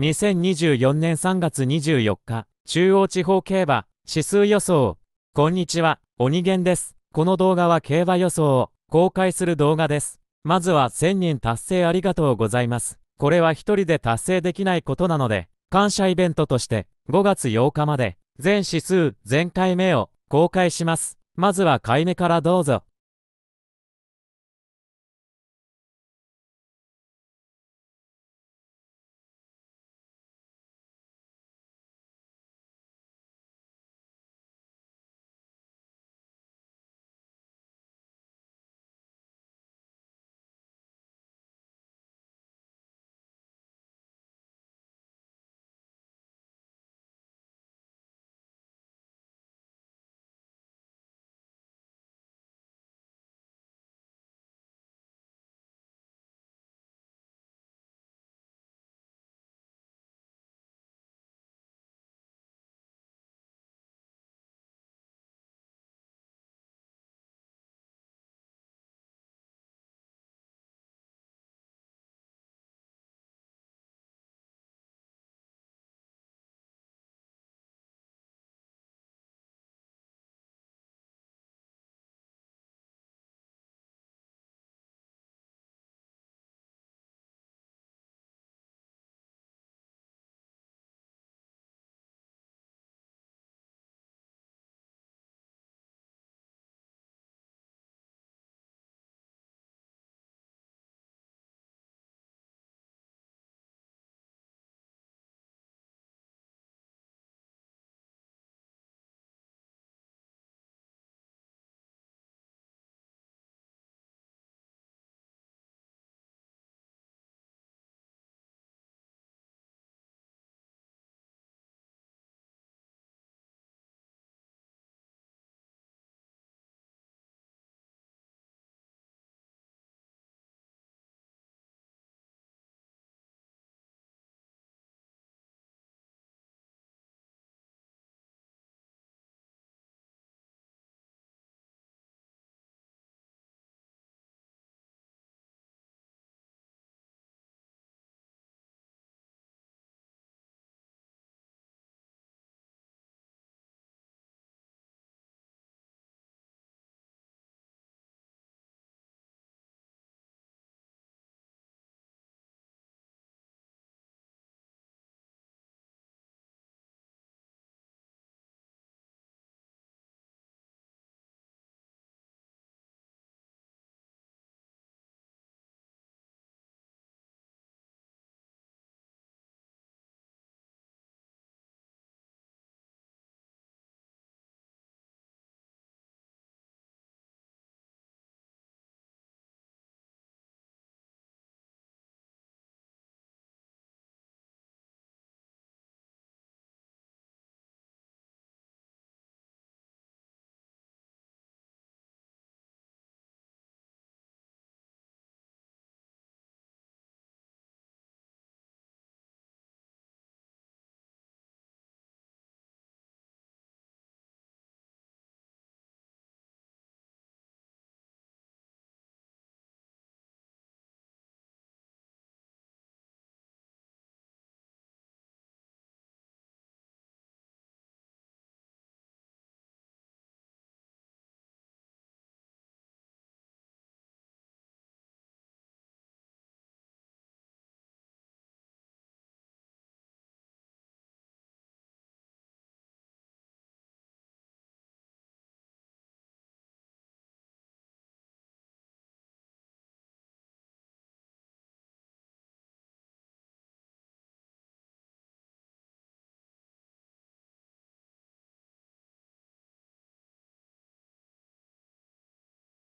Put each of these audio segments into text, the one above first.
2024年3月24日、中央地方競馬、指数予想。こんにちは、鬼源です。この動画は競馬予想を公開する動画です。まずは1000人達成ありがとうございます。これは一人で達成できないことなので、感謝イベントとして5月8日まで全指数全回目を公開します。まずは買い目からどうぞ。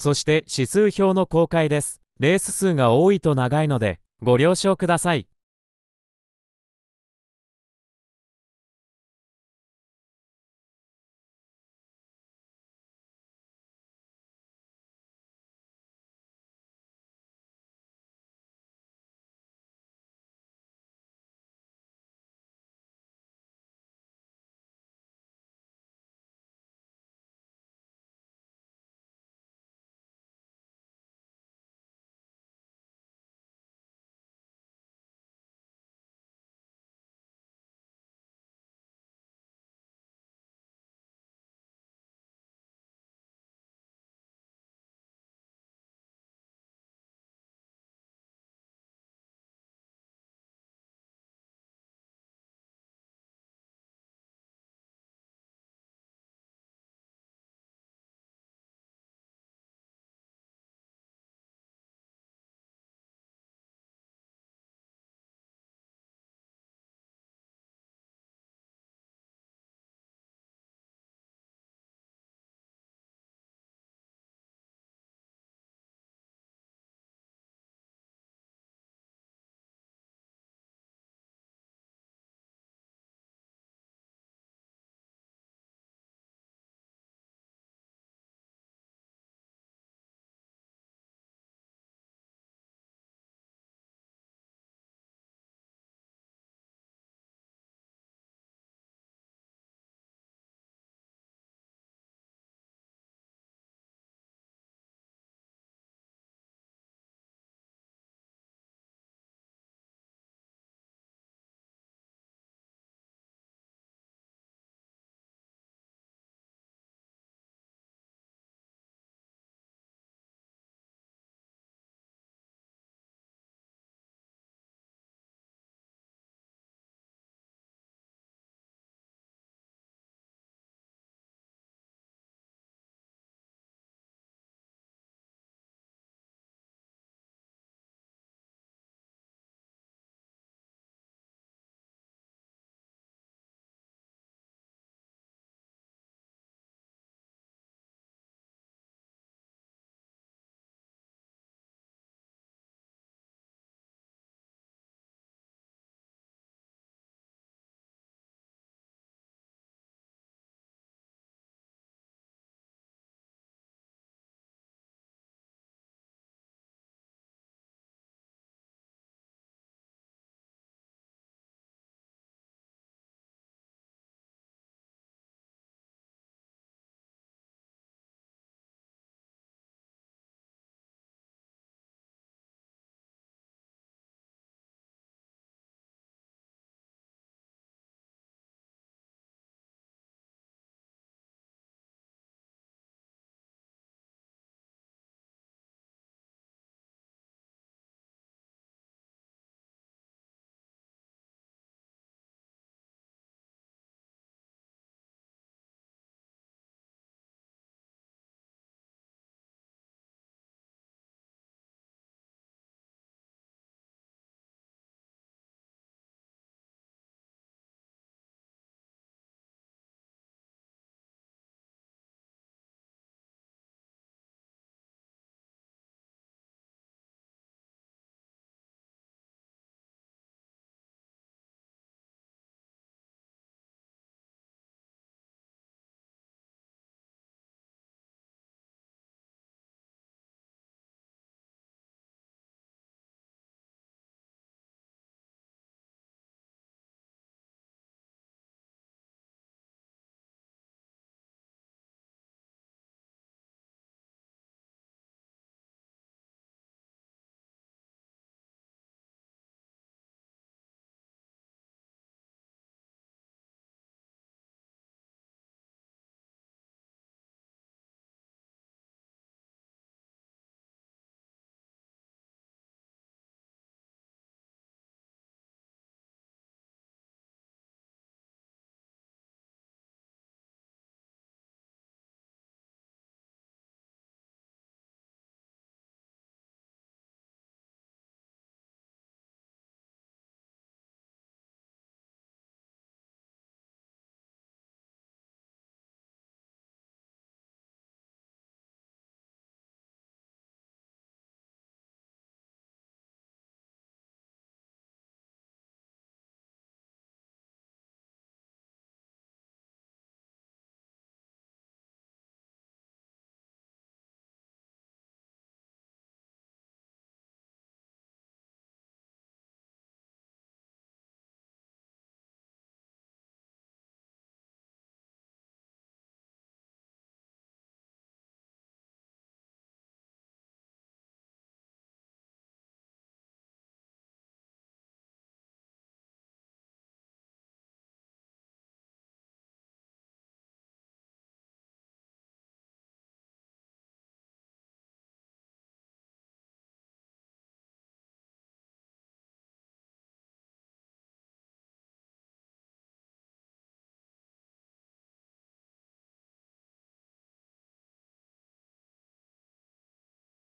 そして指数表の公開です。レース数が多いと長いので、ご了承ください。